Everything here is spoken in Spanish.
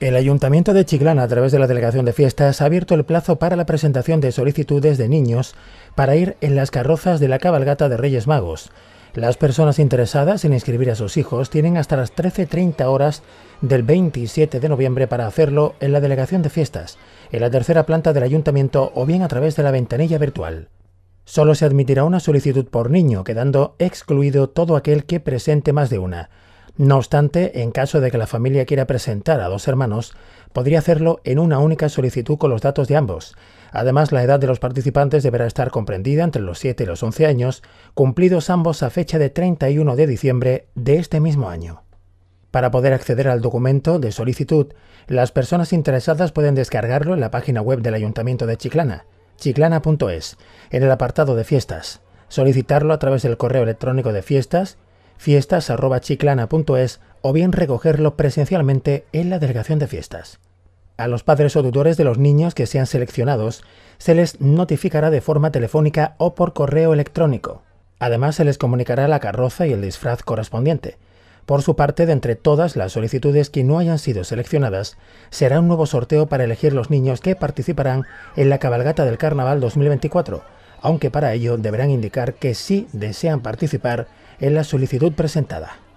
El Ayuntamiento de Chiclana, a través de la Delegación de Fiestas, ha abierto el plazo para la presentación de solicitudes de niños para ir en las carrozas de la cabalgata de Reyes Magos. Las personas interesadas en inscribir a sus hijos tienen hasta las 13.30 horas del 27 de noviembre para hacerlo en la Delegación de Fiestas, en la tercera planta del Ayuntamiento o bien a través de la ventanilla virtual. Solo se admitirá una solicitud por niño, quedando excluido todo aquel que presente más de una. No obstante, en caso de que la familia quiera presentar a dos hermanos, podría hacerlo en una única solicitud con los datos de ambos. Además, la edad de los participantes deberá estar comprendida entre los 7 y los 11 años, cumplidos ambos a fecha de 31 de diciembre de este mismo año. Para poder acceder al documento de solicitud, las personas interesadas pueden descargarlo en la página web del Ayuntamiento de Chiclana, chiclana.es, en el apartado de fiestas, solicitarlo a través del correo electrónico de fiestas fiestas.chiclana.es o bien recogerlo presencialmente en la Delegación de Fiestas. A los padres o tutores de los niños que sean seleccionados se les notificará de forma telefónica o por correo electrónico. Además se les comunicará la carroza y el disfraz correspondiente. Por su parte, de entre todas las solicitudes que no hayan sido seleccionadas, será un nuevo sorteo para elegir los niños que participarán en la cabalgata del Carnaval 2024, aunque para ello deberán indicar que sí desean participar en la solicitud presentada.